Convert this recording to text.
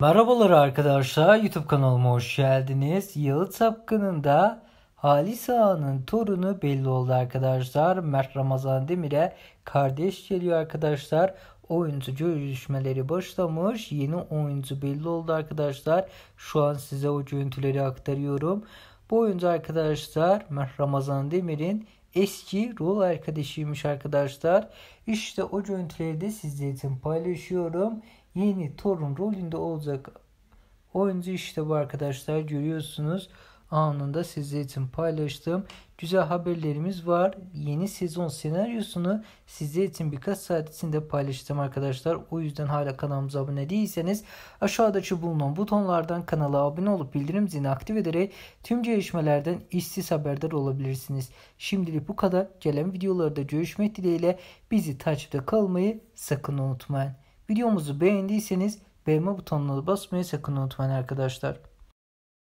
Merhabalar arkadaşlar YouTube kanalıma hoş geldiniz. Yalı Sapkını'nda Halis Ağa'nın torunu belli oldu arkadaşlar. Mert Ramazan Demir'e kardeş geliyor arkadaşlar. Oyuncu görüşmeleri başlamış. Yeni oyuncu belli oldu arkadaşlar. Şu an size o görüntüleri aktarıyorum. Bu oyuncu arkadaşlar Ramazan Demir'in eski rol arkadaşıymış arkadaşlar. İşte o görüntüleri de sizler için paylaşıyorum. Yeni torun rolünde olacak oyuncu işte bu arkadaşlar görüyorsunuz anında sizler için paylaştığım güzel haberlerimiz var. Yeni sezon senaryosunu sizler için birkaç saat içinde paylaştım arkadaşlar. O yüzden hala kanalımıza abone değilseniz aşağıdaki bulunan butonlardan kanala abone olup bildirim zilini aktif ederek tüm gelişmelerden işsiz haberdar olabilirsiniz. Şimdilik bu kadar. Gelen videolarda görüşmek dileğiyle bizi takipte kalmayı sakın unutmayın. Videomuzu beğendiyseniz beğenme butonuna basmayı sakın unutmayın arkadaşlar.